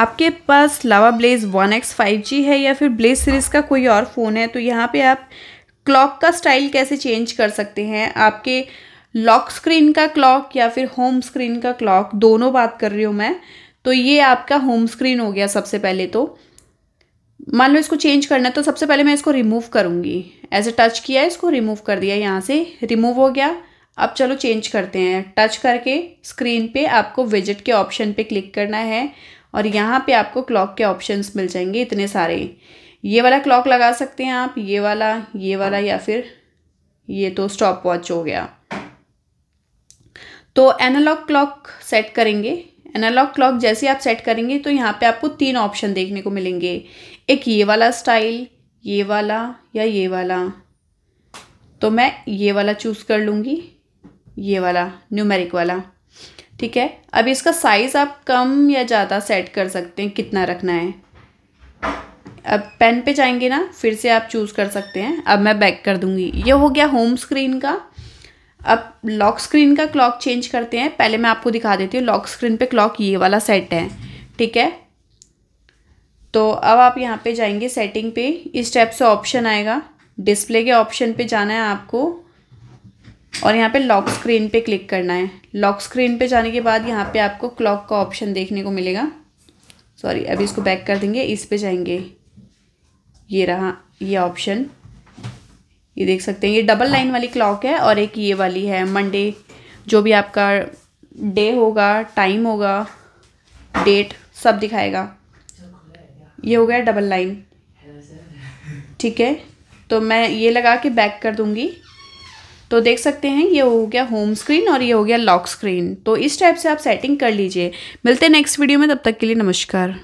आपके पास Lava Blaze one X five G है या फिर ब्लेज सीरीज़ का कोई और फ़ोन है तो यहाँ पे आप क्लॉक का स्टाइल कैसे चेंज कर सकते हैं आपके लॉक स्क्रीन का क्लॉक या फिर होम स्क्रीन का क्लॉक दोनों बात कर रही हूँ मैं तो ये आपका होम स्क्रीन हो गया सबसे पहले तो मान लो इसको चेंज करना है तो सबसे पहले मैं इसको रिमूव करूँगी ऐसे टच किया इसको रिमूव कर दिया यहाँ से रिमूव हो गया अब चलो चेंज करते हैं टच करके स्क्रीन पे आपको विजिट के ऑप्शन पे क्लिक करना है और यहाँ पे आपको क्लॉक के ऑप्शंस मिल जाएंगे इतने सारे ये वाला क्लॉक लगा सकते हैं आप ये वाला ये वाला या फिर ये तो स्टॉप वॉच हो गया तो एनालॉग क्लॉक सेट करेंगे एनालॉग क्लॉक जैसे आप सेट करेंगे तो यहाँ पे आपको तीन ऑप्शन देखने को मिलेंगे एक ये वाला स्टाइल ये वाला या ये वाला तो मैं ये वाला चूज़ कर लूँगी ये वाला न्यूमेरिक वाला ठीक है अब इसका साइज़ आप कम या ज़्यादा सेट कर सकते हैं कितना रखना है अब पेन पे जाएंगे ना फिर से आप चूज़ कर सकते हैं अब मैं बैक कर दूंगी ये हो गया होम स्क्रीन का अब लॉक स्क्रीन का क्लॉक चेंज करते हैं पहले मैं आपको दिखा देती हूँ लॉक स्क्रीन पे क्लॉक ये वाला सेट है ठीक है तो अब आप यहाँ पे जाएंगे सेटिंग पे इस टाइप से ऑप्शन आएगा डिस्प्ले के ऑप्शन पे जाना है आपको और यहाँ पे लॉक स्क्रीन पे क्लिक करना है लॉक स्क्रीन पे जाने के बाद यहाँ पे आपको क्लॉक का ऑप्शन देखने को मिलेगा सॉरी अभी इसको बैक कर देंगे इस पे जाएंगे ये रहा ये ऑप्शन ये देख सकते हैं ये डबल लाइन वाली क्लॉक है और एक ये वाली है मंडे जो भी आपका डे होगा टाइम होगा डेट सब दिखाएगा ये हो गया डबल लाइन ठीक है तो मैं ये लगा के बैक कर दूँगी तो देख सकते हैं ये हो गया होम स्क्रीन और ये हो गया लॉक स्क्रीन तो इस टाइप से आप सेटिंग कर लीजिए मिलते हैं नेक्स्ट वीडियो में तब तक के लिए नमस्कार